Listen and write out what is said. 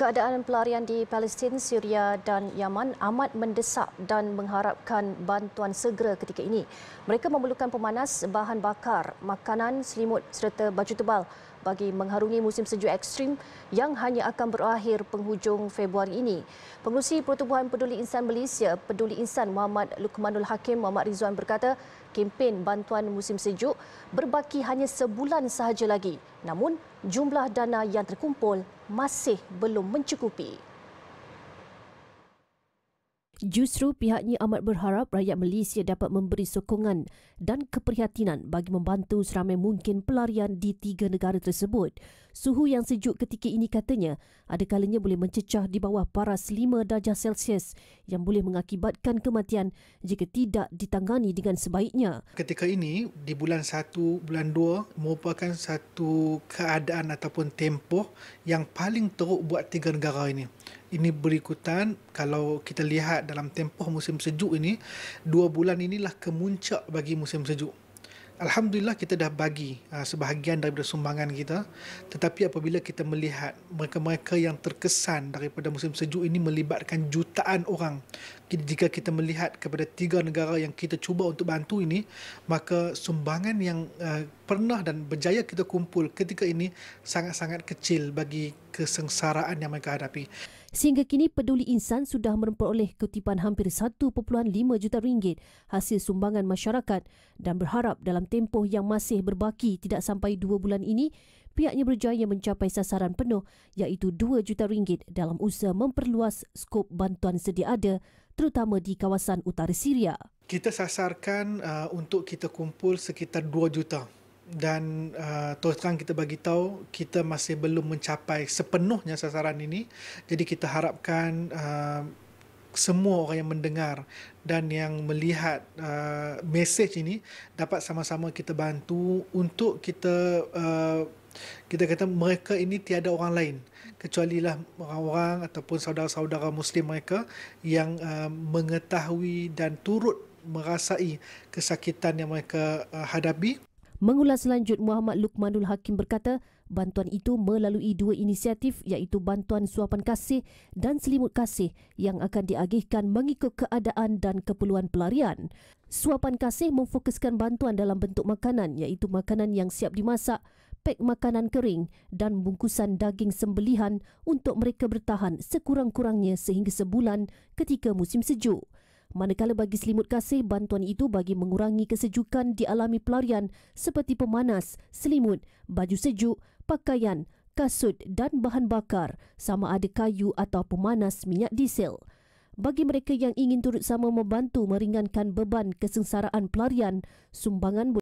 Keadaan pelarian di Palestin, Syria dan Yaman amat mendesak dan mengharapkan bantuan segera ketika ini. Mereka memerlukan pemanas, bahan bakar, makanan, selimut serta baju tebal bagi mengharungi musim sejuk ekstrim yang hanya akan berakhir penghujung Februari ini. Pengurusi Pertubuhan Peduli Insan Malaysia, Peduli Insan Muhammad Lukmanul Hakim Muhammad Rizwan berkata, kempen bantuan musim sejuk berbaki hanya sebulan sahaja lagi. Namun, jumlah dana yang terkumpul masih belum mencukupi. Justru pihaknya amat berharap rakyat Malaysia dapat memberi sokongan dan keprihatinan bagi membantu seramai mungkin pelarian di tiga negara tersebut. Suhu yang sejuk ketika ini katanya ada kalanya boleh mencecah di bawah paras 5 darjah Celsius yang boleh mengakibatkan kematian jika tidak ditangani dengan sebaiknya. Ketika ini di bulan 1, bulan 2 merupakan satu keadaan ataupun tempoh yang paling teruk buat tiga negara ini ini berikutan kalau kita lihat dalam tempoh musim sejuk ini dua bulan inilah kemuncak bagi musim sejuk Alhamdulillah kita dah bagi uh, sebahagian daripada sumbangan kita tetapi apabila kita melihat mereka-mereka yang terkesan daripada musim sejuk ini melibatkan jutaan orang jika kita melihat kepada tiga negara yang kita cuba untuk bantu ini maka sumbangan yang uh, pernah dan berjaya kita kumpul ketika ini sangat-sangat kecil bagi kesengsaraan yang mereka hadapi Sehingga kini peduli insan sudah memperoleh kutipan hampir 1.5 juta ringgit hasil sumbangan masyarakat dan berharap dalam tempoh yang masih berbaki tidak sampai 2 bulan ini, pihaknya berjaya mencapai sasaran penuh iaitu 2 juta ringgit dalam usaha memperluas skop bantuan sedia ada terutama di kawasan utara Syria. Kita sasarkan uh, untuk kita kumpul sekitar 2 juta dan uh, terus terang kita bagi tahu kita masih belum mencapai sepenuhnya sasaran ini jadi kita harapkan uh, semua orang yang mendengar dan yang melihat uh, mesej ini dapat sama-sama kita bantu untuk kita uh, kita kata mereka ini tiada orang lain kecuali lah orang-orang ataupun saudara-saudara muslim mereka yang uh, mengetahui dan turut merasai kesakitan yang mereka uh, hadapi Mengulas lanjut Muhammad Lukmanul Hakim berkata, bantuan itu melalui dua inisiatif iaitu bantuan suapan kasih dan selimut kasih yang akan diagihkan mengikut keadaan dan keperluan pelarian. Suapan kasih memfokuskan bantuan dalam bentuk makanan iaitu makanan yang siap dimasak, pek makanan kering dan bungkusan daging sembelihan untuk mereka bertahan sekurang-kurangnya sehingga sebulan ketika musim sejuk. Manakala bagi selimut kasih, bantuan itu bagi mengurangi kesejukan dialami pelarian seperti pemanas, selimut, baju sejuk, pakaian, kasut dan bahan bakar sama ada kayu atau pemanas minyak diesel. Bagi mereka yang ingin turut sama membantu meringankan beban kesengsaraan pelarian, sumbangan boleh.